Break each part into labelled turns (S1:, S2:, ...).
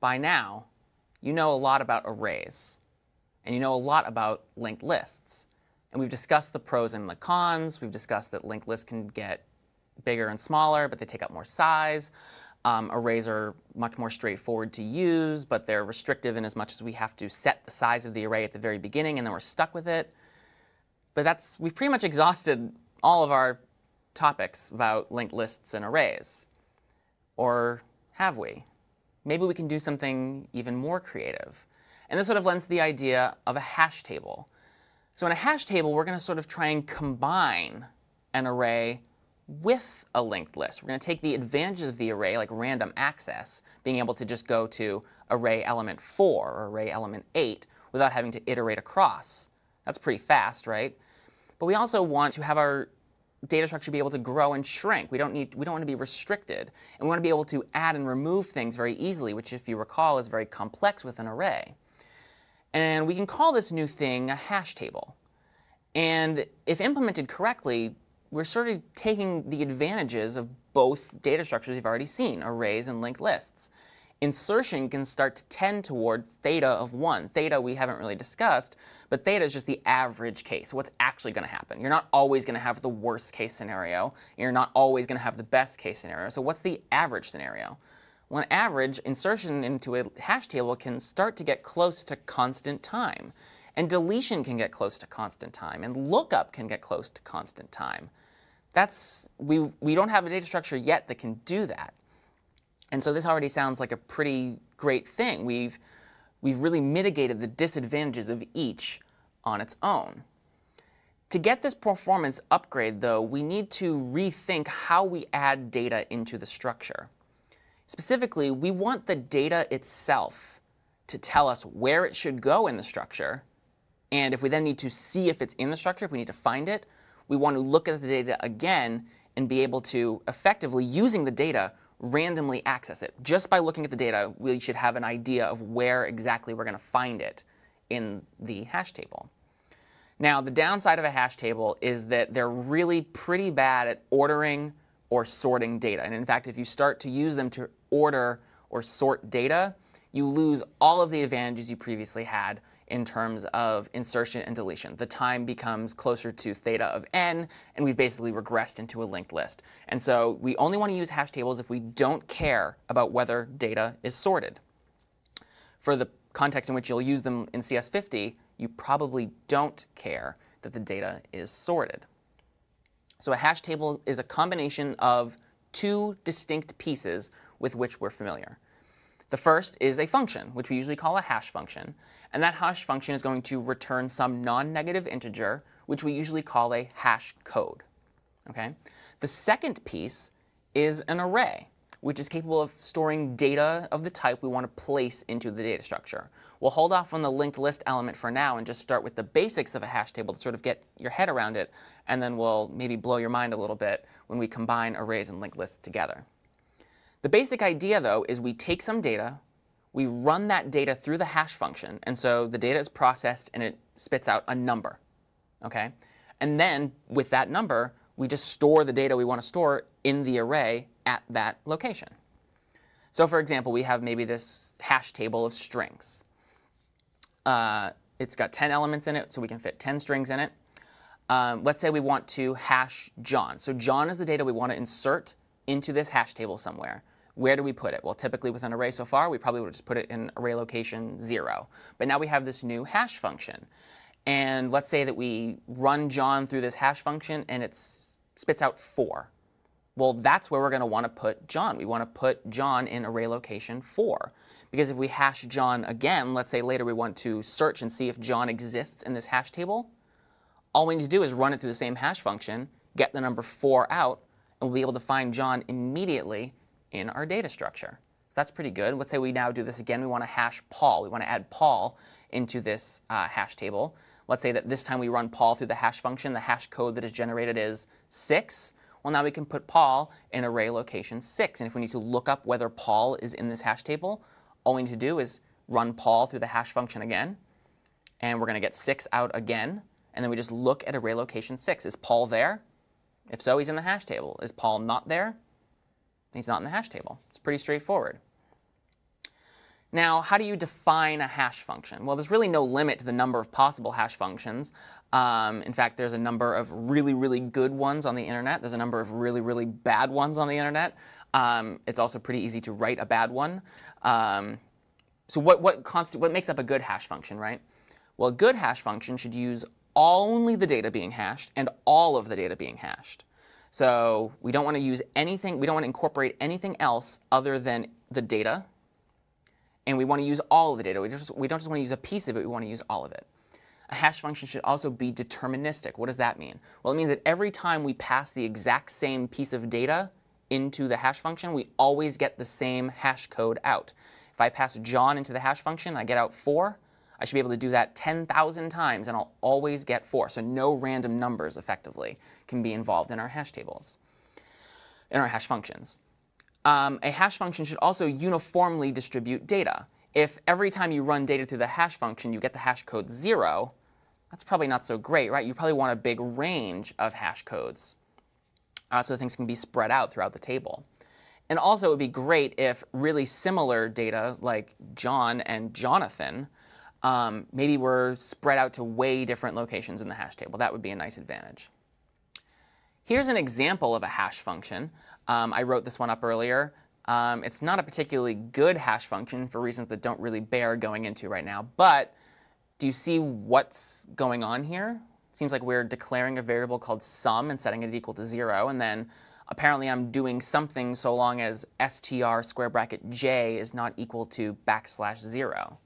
S1: by now, you know a lot about arrays, and you know a lot about linked lists. And we've discussed the pros and the cons. We've discussed that linked lists can get bigger and smaller, but they take up more size. Um, arrays are much more straightforward to use, but they're restrictive in as much as we have to set the size of the array at the very beginning, and then we're stuck with it. But that's we've pretty much exhausted all of our topics about linked lists and arrays. Or have we? maybe we can do something even more creative. And this sort of lends to the idea of a hash table. So in a hash table, we're going to sort of try and combine an array with a linked list. We're going to take the advantages of the array, like random access, being able to just go to array element 4 or array element 8 without having to iterate across. That's pretty fast, right? But we also want to have our data structure should be able to grow and shrink. We don't need we don't want to be restricted. And we want to be able to add and remove things very easily, which if you recall is very complex with an array. And we can call this new thing a hash table. And if implemented correctly, we're sort of taking the advantages of both data structures we have already seen, arrays and linked lists insertion can start to tend toward theta of 1. Theta we haven't really discussed, but theta is just the average case, what's actually going to happen. You're not always going to have the worst case scenario. You're not always going to have the best case scenario. So what's the average scenario? Well, on average, insertion into a hash table can start to get close to constant time. And deletion can get close to constant time. And lookup can get close to constant time. That's, we, we don't have a data structure yet that can do that. And so this already sounds like a pretty great thing. We've, we've really mitigated the disadvantages of each on its own. To get this performance upgrade, though, we need to rethink how we add data into the structure. Specifically, we want the data itself to tell us where it should go in the structure. And if we then need to see if it's in the structure, if we need to find it, we want to look at the data again and be able to effectively, using the data, randomly access it. Just by looking at the data, we should have an idea of where exactly we're going to find it in the hash table. Now, the downside of a hash table is that they're really pretty bad at ordering or sorting data. And in fact, if you start to use them to order or sort data, you lose all of the advantages you previously had in terms of insertion and deletion. The time becomes closer to theta of n, and we've basically regressed into a linked list. And so we only want to use hash tables if we don't care about whether data is sorted. For the context in which you'll use them in CS50, you probably don't care that the data is sorted. So a hash table is a combination of two distinct pieces with which we're familiar. The first is a function, which we usually call a hash function. And that hash function is going to return some non-negative integer, which we usually call a hash code. Okay? The second piece is an array, which is capable of storing data of the type we want to place into the data structure. We'll hold off on the linked list element for now and just start with the basics of a hash table to sort of get your head around it, and then we'll maybe blow your mind a little bit when we combine arrays and linked lists together. The basic idea, though, is we take some data, we run that data through the hash function, and so the data is processed and it spits out a number. Okay? And then with that number, we just store the data we want to store in the array at that location. So for example, we have maybe this hash table of strings. Uh, it's got 10 elements in it, so we can fit 10 strings in it. Um, let's say we want to hash John. So John is the data we want to insert into this hash table somewhere. Where do we put it? Well, typically with an array so far, we probably would just put it in array location 0. But now we have this new hash function. And let's say that we run John through this hash function, and it spits out 4. Well, that's where we're going to want to put John. We want to put John in array location 4. Because if we hash John again, let's say later we want to search and see if John exists in this hash table, all we need to do is run it through the same hash function, get the number 4 out, and we'll be able to find John immediately in our data structure. So that's pretty good. Let's say we now do this again. We want to hash Paul. We want to add Paul into this uh, hash table. Let's say that this time we run Paul through the hash function. The hash code that is generated is 6. Well, now we can put Paul in array location 6. And if we need to look up whether Paul is in this hash table, all we need to do is run Paul through the hash function again. And we're going to get 6 out again. And then we just look at array location 6. Is Paul there? If so, he's in the hash table. Is Paul not there? He's not in the hash table. It's pretty straightforward. Now, how do you define a hash function? Well, there's really no limit to the number of possible hash functions. Um, in fact, there's a number of really, really good ones on the internet. There's a number of really, really bad ones on the internet. Um, it's also pretty easy to write a bad one. Um, so what, what, const what makes up a good hash function, right? Well, a good hash function should use only the data being hashed and all of the data being hashed. So we don't want to use anything, we don't want to incorporate anything else other than the data. And we want to use all of the data. We, just, we don't just want to use a piece of it, we want to use all of it. A hash function should also be deterministic. What does that mean? Well, it means that every time we pass the exact same piece of data into the hash function, we always get the same hash code out. If I pass John into the hash function, I get out 4, I should be able to do that 10,000 times and I'll always get 4. So no random numbers, effectively, can be involved in our hash tables, in our hash functions. Um, a hash function should also uniformly distribute data. If every time you run data through the hash function, you get the hash code 0, that's probably not so great, right? You probably want a big range of hash codes uh, so things can be spread out throughout the table. And also, it would be great if really similar data, like John and Jonathan, um, maybe we're spread out to way different locations in the hash table. That would be a nice advantage. Here's an example of a hash function. Um, I wrote this one up earlier. Um, it's not a particularly good hash function for reasons that don't really bear going into right now, but do you see what's going on here? Seems like we're declaring a variable called sum and setting it equal to 0, and then apparently I'm doing something so long as str square bracket j is not equal to backslash 0.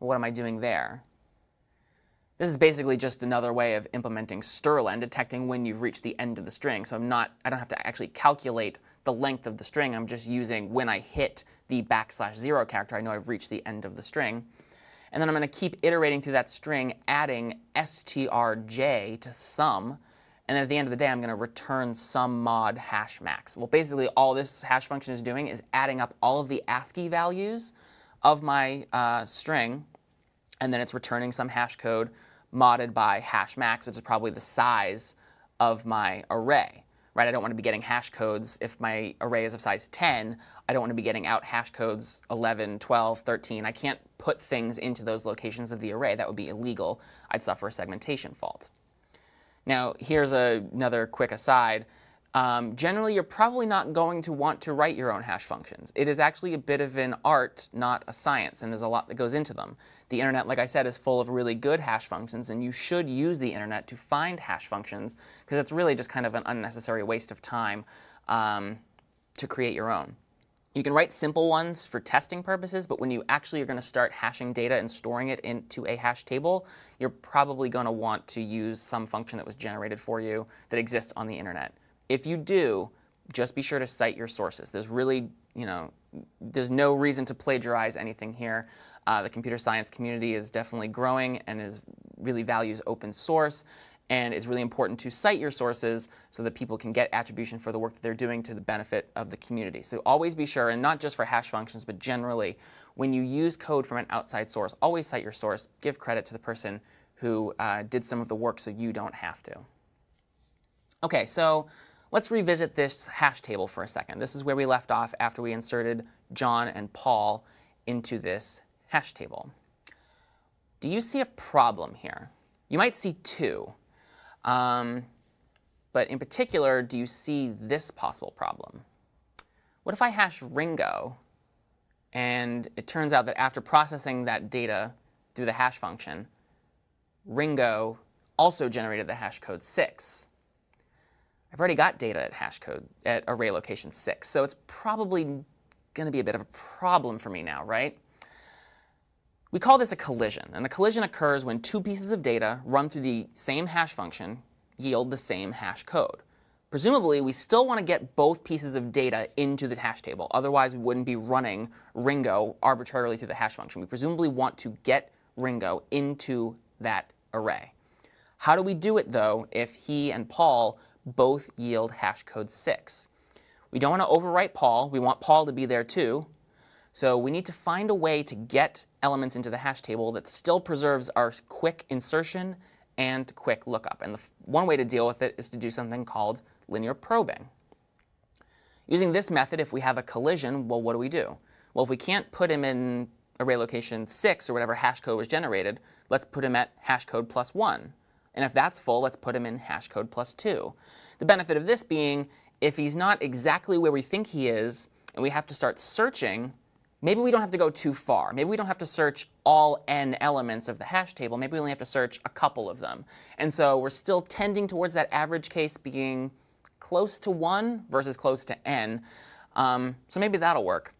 S1: What am I doing there? This is basically just another way of implementing strlen, detecting when you've reached the end of the string. So I'm not, I don't have to actually calculate the length of the string. I'm just using when I hit the backslash zero character, I know I've reached the end of the string. And then I'm going to keep iterating through that string, adding strj to sum. And then at the end of the day, I'm going to return sum mod hash max. Well, basically all this hash function is doing is adding up all of the ASCII values of my uh, string, and then it's returning some hash code modded by hash max, which is probably the size of my array. Right? I don't want to be getting hash codes. If my array is of size 10, I don't want to be getting out hash codes 11, 12, 13. I can't put things into those locations of the array. That would be illegal. I'd suffer a segmentation fault. Now, here's a, another quick aside um, generally you're probably not going to want to write your own hash functions. It is actually a bit of an art, not a science, and there's a lot that goes into them. The internet, like I said, is full of really good hash functions, and you should use the internet to find hash functions because it's really just kind of an unnecessary waste of time um, to create your own. You can write simple ones for testing purposes, but when you actually are going to start hashing data and storing it into a hash table, you're probably going to want to use some function that was generated for you that exists on the internet. If you do, just be sure to cite your sources. There's really, you know, there's no reason to plagiarize anything here. Uh, the computer science community is definitely growing and is really values open source. And it's really important to cite your sources so that people can get attribution for the work that they're doing to the benefit of the community. So always be sure, and not just for hash functions, but generally, when you use code from an outside source, always cite your source. Give credit to the person who uh, did some of the work so you don't have to. Okay, so Let's revisit this hash table for a second. This is where we left off after we inserted John and Paul into this hash table. Do you see a problem here? You might see two. Um, but in particular, do you see this possible problem? What if I hash Ringo, and it turns out that after processing that data through the hash function, Ringo also generated the hash code 6? I've already got data at hash code at array location 6, so it's probably going to be a bit of a problem for me now, right? We call this a collision, and a collision occurs when two pieces of data run through the same hash function yield the same hash code. Presumably, we still want to get both pieces of data into the hash table. Otherwise, we wouldn't be running Ringo arbitrarily through the hash function. We presumably want to get Ringo into that array. How do we do it, though, if he and Paul both yield hash code 6. We don't want to overwrite Paul. We want Paul to be there too. So we need to find a way to get elements into the hash table that still preserves our quick insertion and quick lookup. And the one way to deal with it is to do something called linear probing. Using this method, if we have a collision, well, what do we do? Well, if we can't put him in array location 6 or whatever hash code was generated, let's put him at hash code plus 1. And if that's full, let's put him in hash code plus 2. The benefit of this being, if he's not exactly where we think he is, and we have to start searching, maybe we don't have to go too far. Maybe we don't have to search all n elements of the hash table. Maybe we only have to search a couple of them. And so we're still tending towards that average case being close to 1 versus close to n. Um, so maybe that'll work.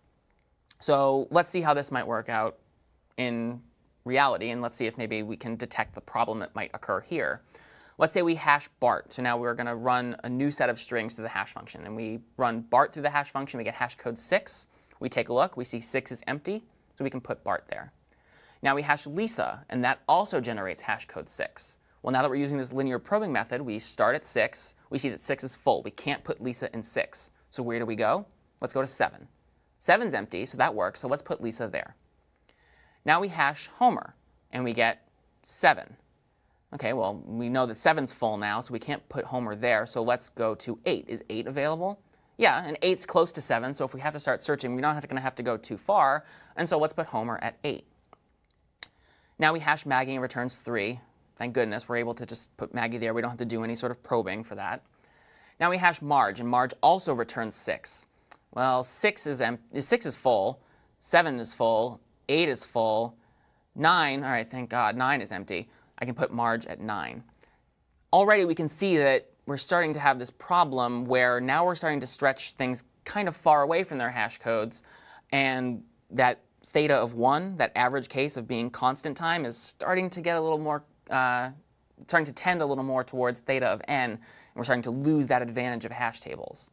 S1: So let's see how this might work out in reality, and let's see if maybe we can detect the problem that might occur here. Let's say we hash BART. So now we're going to run a new set of strings through the hash function. And we run BART through the hash function. We get hash code 6. We take a look. We see 6 is empty, so we can put BART there. Now we hash Lisa, and that also generates hash code 6. Well, now that we're using this linear probing method, we start at 6. We see that 6 is full. We can't put Lisa in 6. So where do we go? Let's go to 7. 7's empty, so that works. So let's put Lisa there. Now we hash Homer, and we get 7. Okay, well, we know that 7's full now, so we can't put Homer there, so let's go to 8. Is 8 available? Yeah, and 8's close to 7, so if we have to start searching, we're not going to have to go too far, and so let's put Homer at 8. Now we hash Maggie and returns 3. Thank goodness we're able to just put Maggie there. We don't have to do any sort of probing for that. Now we hash Marge, and Marge also returns 6. Well, 6 is, six is full, 7 is full, 8 is full. 9, all right, thank God, 9 is empty. I can put Marge at 9. Already we can see that we're starting to have this problem where now we're starting to stretch things kind of far away from their hash codes, and that theta of 1, that average case of being constant time, is starting to get a little more, uh, starting to tend a little more towards theta of n, and we're starting to lose that advantage of hash tables.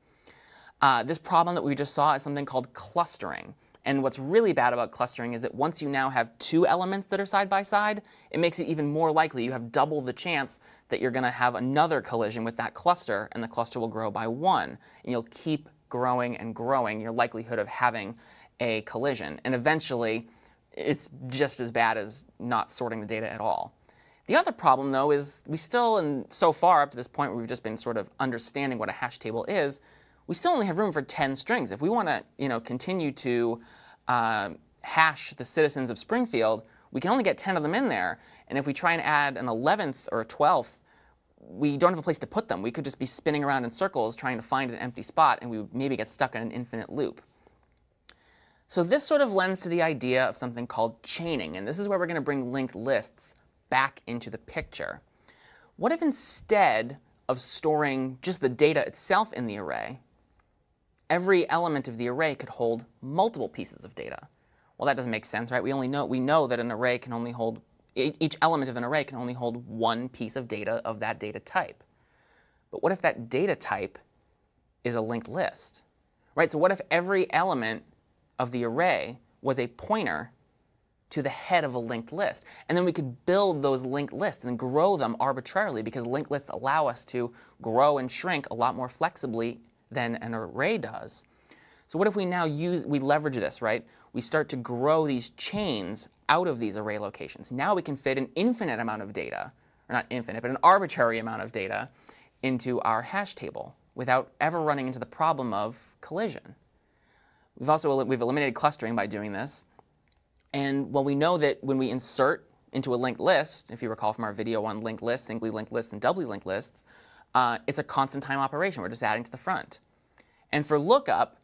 S1: Uh, this problem that we just saw is something called clustering. And what's really bad about clustering is that once you now have two elements that are side by side, it makes it even more likely you have double the chance that you're going to have another collision with that cluster, and the cluster will grow by one. And you'll keep growing and growing your likelihood of having a collision. And eventually, it's just as bad as not sorting the data at all. The other problem, though, is we still, and so far up to this point, we've just been sort of understanding what a hash table is, we still only have room for 10 strings. If we want to you know, continue to uh, hash the citizens of Springfield, we can only get 10 of them in there. And if we try and add an 11th or a 12th, we don't have a place to put them. We could just be spinning around in circles trying to find an empty spot, and we would maybe get stuck in an infinite loop. So this sort of lends to the idea of something called chaining, and this is where we're going to bring linked lists back into the picture. What if instead of storing just the data itself in the array, every element of the array could hold multiple pieces of data. Well, that doesn't make sense, right? We only know we know that an array can only hold each element of an array can only hold one piece of data of that data type. But what if that data type is a linked list? Right? So what if every element of the array was a pointer to the head of a linked list? And then we could build those linked lists and grow them arbitrarily because linked lists allow us to grow and shrink a lot more flexibly than an array does. So what if we now use, we leverage this, right? We start to grow these chains out of these array locations. Now we can fit an infinite amount of data, or not infinite, but an arbitrary amount of data into our hash table without ever running into the problem of collision. We've also we've eliminated clustering by doing this. And well, we know that when we insert into a linked list, if you recall from our video on linked lists, singly linked lists and doubly linked lists, uh, it's a constant time operation. We're just adding to the front. And for lookup,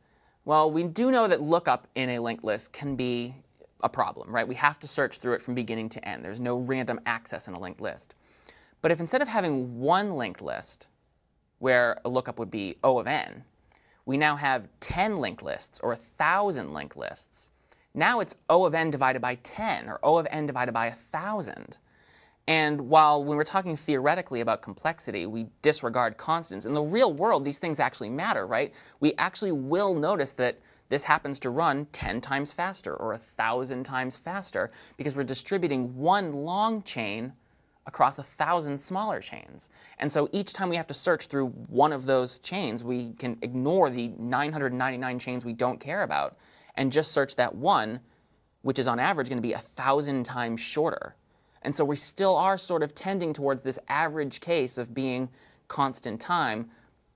S1: well, we do know that lookup in a linked list can be a problem, right? We have to search through it from beginning to end. There's no random access in a linked list. But if instead of having one linked list where a lookup would be O of n, we now have 10 linked lists or 1,000 linked lists. Now it's O of n divided by 10 or O of n divided by 1,000. And while when we're talking theoretically about complexity, we disregard constants, in the real world, these things actually matter, right? We actually will notice that this happens to run 10 times faster or 1,000 times faster because we're distributing one long chain across a thousand smaller chains. And so each time we have to search through one of those chains, we can ignore the 999 chains we don't care about and just search that one, which is on average going to be a thousand times shorter and so we still are sort of tending towards this average case of being constant time,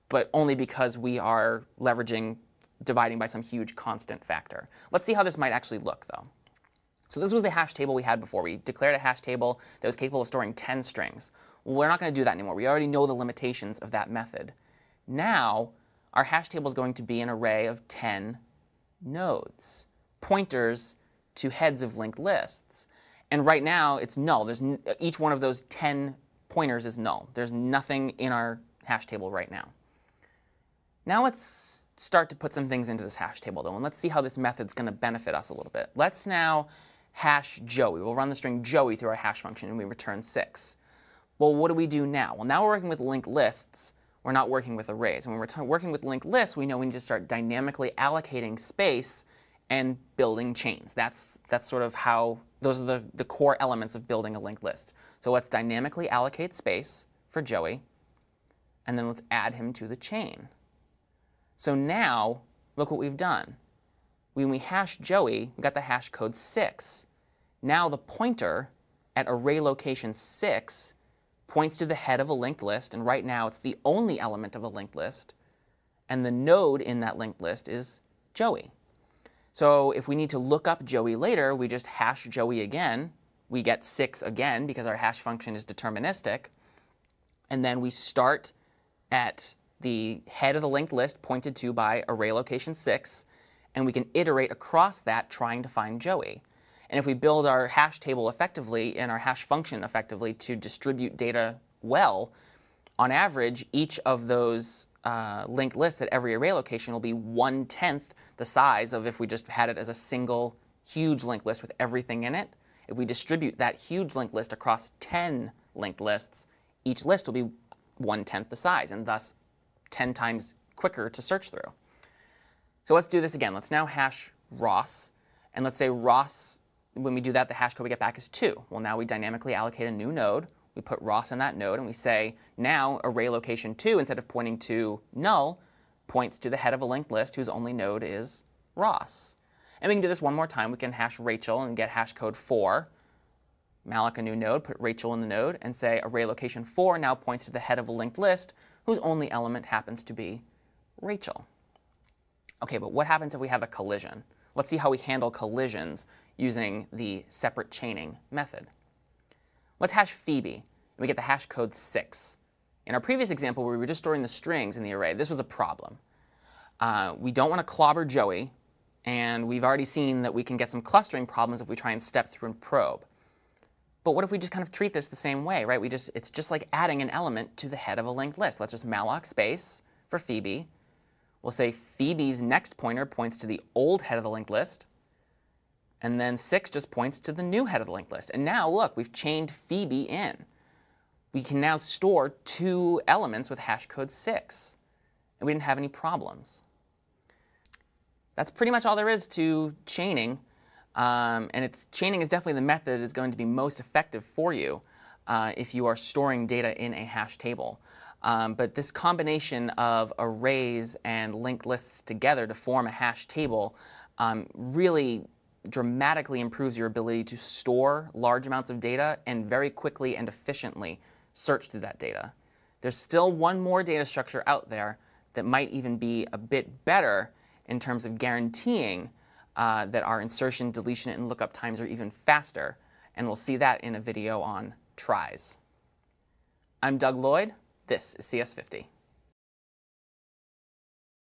S1: but only because we are leveraging dividing by some huge constant factor. Let's see how this might actually look, though. So this was the hash table we had before. We declared a hash table that was capable of storing 10 strings. We're not going to do that anymore. We already know the limitations of that method. Now, our hash table is going to be an array of 10 nodes, pointers to heads of linked lists. And right now, it's null. There's each one of those 10 pointers is null. There's nothing in our hash table right now. Now let's start to put some things into this hash table, though, and let's see how this method's going to benefit us a little bit. Let's now hash Joey. We'll run the string Joey through our hash function, and we return 6. Well, what do we do now? Well, now we're working with linked lists. We're not working with arrays. And when we're working with linked lists, we know we need to start dynamically allocating space and building chains. That's, that's sort of how, those are the, the core elements of building a linked list. So let's dynamically allocate space for Joey, and then let's add him to the chain. So now, look what we've done. When we hash Joey, we got the hash code 6. Now the pointer at array location 6 points to the head of a linked list, and right now it's the only element of a linked list, and the node in that linked list is Joey. So if we need to look up Joey later, we just hash Joey again. We get 6 again because our hash function is deterministic. And then we start at the head of the linked list pointed to by array location 6, and we can iterate across that trying to find Joey. And if we build our hash table effectively and our hash function effectively to distribute data well, on average, each of those uh, linked list at every array location will be one-tenth the size of if we just had it as a single huge linked list with everything in it. If we distribute that huge linked list across 10 linked lists, each list will be one-tenth the size and thus 10 times quicker to search through. So let's do this again. Let's now hash Ross. And let's say Ross, when we do that, the hash code we get back is 2. Well, now we dynamically allocate a new node we put Ross in that node, and we say, now array location 2, instead of pointing to null, points to the head of a linked list whose only node is Ross. And we can do this one more time. We can hash Rachel and get hash code 4, malloc a new node, put Rachel in the node, and say array location 4 now points to the head of a linked list whose only element happens to be Rachel. OK, but what happens if we have a collision? Let's see how we handle collisions using the separate chaining method. Let's hash Phoebe, and we get the hash code 6. In our previous example where we were just storing the strings in the array, this was a problem. Uh, we don't want to clobber Joey, and we've already seen that we can get some clustering problems if we try and step through and probe. But what if we just kind of treat this the same way, right? We just, it's just like adding an element to the head of a linked list. Let's just malloc space for Phoebe. We'll say Phoebe's next pointer points to the old head of the linked list. And then 6 just points to the new head of the linked list. And now, look, we've chained Phoebe in. We can now store two elements with hash code 6. And we didn't have any problems. That's pretty much all there is to chaining. Um, and it's, chaining is definitely the method that is going to be most effective for you uh, if you are storing data in a hash table. Um, but this combination of arrays and linked lists together to form a hash table um, really dramatically improves your ability to store large amounts of data and very quickly and efficiently search through that data. There's still one more data structure out there that might even be a bit better in terms of guaranteeing uh, that our insertion, deletion, and lookup times are even faster, and we'll see that in a video on tries. I'm Doug Lloyd. This is CS50.